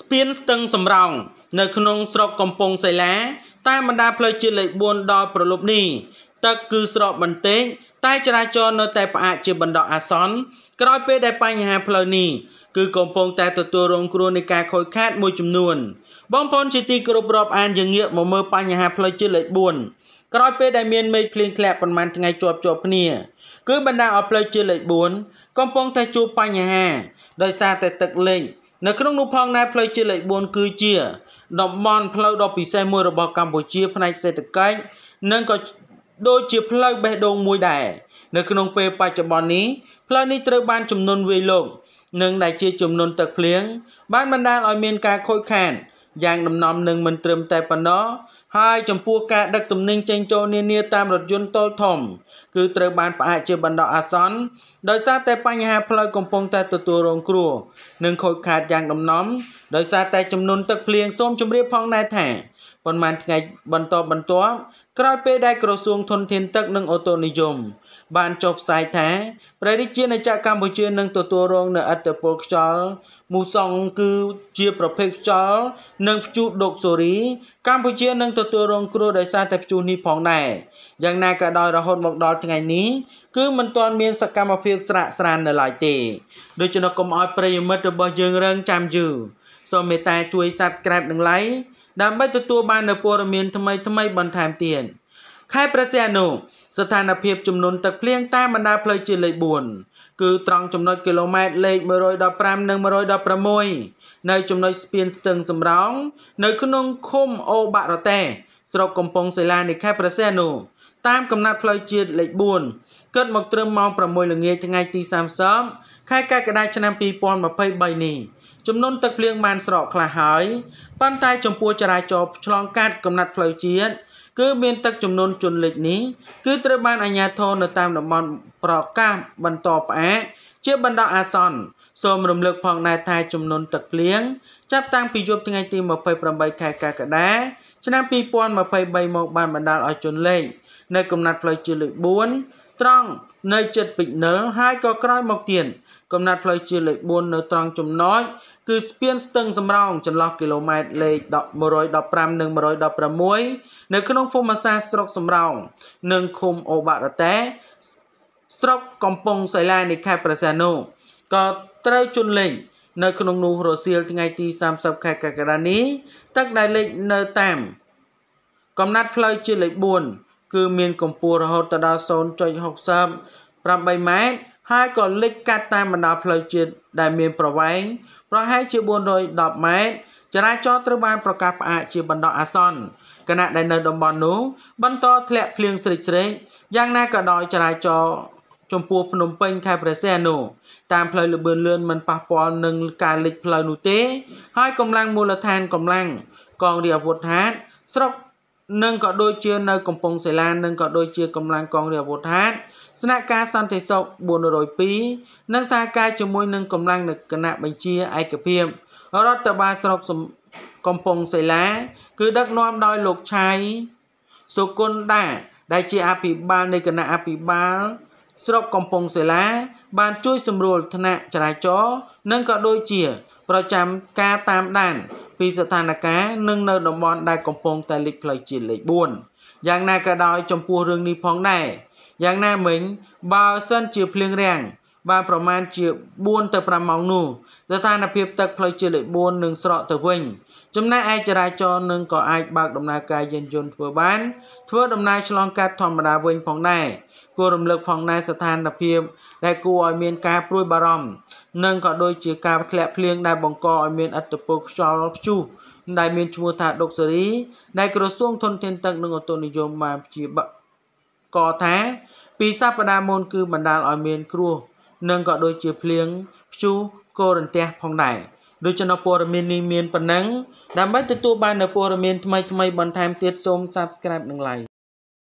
ស្ពានស្ទឹងសំរោងនៅក្នុងស្រុកកំពង់សិលាតាមបណ្ដាផ្លូវជាតិលេខ4ដល់ប្រលប់នេះ ទឹកគឺស្រកបន្តិចតែចរាចរណ៍នៅតែផ្អាកជាបណ្ដោះអាសន្នក្រោយពេលដែលបញ្ហាផ្លូវនេះគឺកំពុងតែទទួលរងគ្រោះនៃការខូចខាតមួយចំនួនបងប្អូនជាទីគោរពរាប់អានយើងងាកមកមើលបញ្ហាផ្លូវជាតិលេខ4ក្រោយពេលដែលមានមេឃភ្លៀងធ្លាក់ប្រមាណថ្ងៃជាប់ជាប់គ្នាគឺបណ្ដាឲ្យផ្លូវជាតិលេខ4កំពុងតែជួបបញ្ហាដោយសារតែទឹកលិចនៅក្នុងនោះផងដែរផ្លូវជាតិលេខ4គឺជាតំបន់ផ្លូវដ៏ពិសេសមួយរបស់កម្ពុជាផ្នែកសេដ្ឋកិច្ចនិងក៏ដូចជាផ្លូវបេះដូងមួយដែរនៅក្នុងពេលបច្ចុប្បន្ននេះផ្លូវនេះត្រូវបានចំនួនវាយលុកនិងដែលជាចំនួនទឹកភ្លៀងបានបណ្ដាលឲ្យមានការខូចខាតយ៉ាងដំណំនឹងមិនត្រឹមតែប៉ុណ្ណោះហើយចំពោះការដឹកទំនិញចេញចូលនានាតាមរថយន្តតូចធំ គឺត្រូវបានផ្អាកជាបណ្ដោះអាសន្នដោយសារតែបញ្ហាផ្លូវកំពុងតែទទួលរងគ្រោះនិងខូចខាតយ៉ាងដំណំដោយសារតែចំនួនទឹកភ្លៀងសូមជម្រាបផងដែរថាប៉ុន្មានថ្ងៃបន្តបន្ទាប់ក្រោយពេលដែលក្រសួងធនធានទឹកនិងអូតូនិយមបានចុះផ្សាយថាប្រទេសជាណាចក្រកម្ពុជានឹងទទួលរងនៅអត្តពលខ្យល់មូសុងគឺជាប្រភេទខ្យល់និងព្យុះដុកសូរី កម្ពុជានឹងទទួលរងគ្រោះដោយសារតែព្យុះនេះផងដែរយ៉ាងណាក៏ដោយរហូតមកដល់ថ្ងៃនេះគឺមិនទាន់មានសកម្មភាពស្រាក់ស្រាននៅឡើយទេដូច្នោះកុំឲ្យប្រិយមិត្តរបស់យើងរងចាំយូរសូមមេត្តាជួយ Subscribe និង Like ដើម្បីទទួលបាននូវព័ត៌មានថ្មីថ្មីបន្ថែមទៀតខេត្តព្រះសីហនុស្ថានភាព ចំនួនទឹកភ្លៀងតាមបណ្ដាផ្លូវជាតិលេខ4គឺត្រង់ចំណុចគីឡូម៉ែត្រលេខ115និង116នៅចំណុចស្ពានស្ទឹងសំរោងនៅ ក្នុងឃុំអូបាក់រតេស្រុកកំពង់សិលានៃខេត្តព្រះសីហនុតាមកំណត់ផ្លូវជាតិលេខ4កើតមកត្រឹមម៉ោង6ល្ងាចថ្ងៃទី30ខែកក្កដាឆ្នាំ2023នេះចំនួនទឹកភ្លៀងបានស្រកខ្លះហើយប៉ុន្តែចំពោះចរាចរណ៍ឆ្លងកាត់កំណត់ផ្លូវជាតិគឺមានទឹកចំនួនជន់លិចនេះគឺត្រូវបានអាជ្ញាធរនៅតាមតំបន់ប្រកាសបន្តផ្អាកជាបណ្ដោះអាសន្នសូមរំលឹកផងដែរថាចំនួនទឹកភ្លៀងចាប់តាំងពីយប់ថ្ងៃទី28ខែកក្កដាឆ្នាំ2023មកបានបណ្ដាលឲ្យជន់លិចនៅកំណត់ផ្លូវជាតិលេខ4ត្រង់នៃចិត្តពិនិលហើយក៏ក្រោយមកទៀតកំណត់ផ្លូវជាលេខ4នៅត្រង់ចំណុចគឺស្ពានស្ទឹងសំរោងចន្លោះគីឡូម៉ែត្រលេខ115និង116នៅក្នុងភូមិសាស្ត្រស្រុកសំរោងនិងឃុំអូបារតេស្រុកកំពង់សិលានៃខេត្តប្រសាណូក៏ត្រូវជន់លេខនៅក្នុងនោះរសៀលថ្ងៃទី30ខែកក្កដានេះទឹកដែលលេខនៅតាមកំណត់ផ្លូវជាលេខ4គឺមានកម្ពស់រហូតដល់0.68ម៉ែត្រហើយក៏លិចកាត់តាមបណ្ដាផ្លូវជាតិដែលមានប្រវែងប្រហែលជា410ម៉ែត្រចរាចរណ៍ត្រូវបានប្រកាសផ្អាកជាបណ្ដោះអាសន្នគណៈដែលនៅតំបន់នោះ បន្តធ្លាក់ភ្លៀងស្រិចស្រេចយ៉ាងណាក៏ដោយចរាចរណ៍ចំពោះភ្នំពេញខេត្តព្រះសីហនុតាមផ្លូវលបឿនលឿនមិនប៉ះពាល់នឹងការលិចផ្លូវនោះទេ ហើយកម្លាំងមូលដ្ឋានកម្លាំងកងរាជអាវុធហត្ថស្រុកនិងក៏ដូចជានៅកំពង់សិលានិងក៏ដូចជាកម្លាំងកងរាជអាវុធហត្ថស្នាក់ការសន្តិសុខ402និងសហការជាមួយនឹងកម្លាំងនៅគណៈបញ្ជាឯកភាព រដ្ឋបាលស្រុកកំពង់សិលាគឺដឹកនាំដោយលោកឆៃសុគន្តាដែលជាអភិបាលនៃគណៈអភិបាលស្រុកកំពង់សិលាបានជួយសម្រួលថ្នាក់ចរាចរណ៍និងក៏ដូចជាប្រចាំការតាមដានពីស្ថានភាពនិងនៅតំបន់ដែលកំពុងតែលេខផ្លូវជាតិលេខ4យ៉ាងណាក៏ដោយ ចំពោះរឿងនេះផងដែរយ៉ាងណាមិញបើសិនជាភ្លៀងរាំងបានប្រមាណជា4ទៅ5ម៉ោងនោះស្ថានភាពទឹកផ្លូវជាតិលេខ4នឹងស្រកទៅវិញចំណែកឯចរាចរណ៍នឹងក៏អាចបើកដំណើរការយានយន្តធ្វើបានធ្វើដំណើរឆ្លងកាត់ធម្មតាវិញផងដែរគួររំលឹកផងដែរស្ថានភាពដែលគួរឲ្យមានការព្រួយបារម្ភនិងក៏ដូចជាការធ្លាក់ភ្លៀងដែលបង្កឲ្យមានអត្តពលខ្យល់ព្យុះដែលមានឈ្មោះថាដុកសេរីដែលក្រសួងធនធានទឹកនិងឧតុនិយមបានព្យាបកថា ពីសប្តាហ៍មុនគឺបណ្ដាលឲ្យមានគ្រោះនិងក៏ដូចជាភ្លៀងព្យុះកូរន្ទះផងដែរដូច្នោះព័ត៌មាននេះមានប៉ុណ្ណឹងដើម្បីទទួលបាននូវព័ត៌មានថ្មីៗបន្ថែមទៀតសូម Subscribe និង Like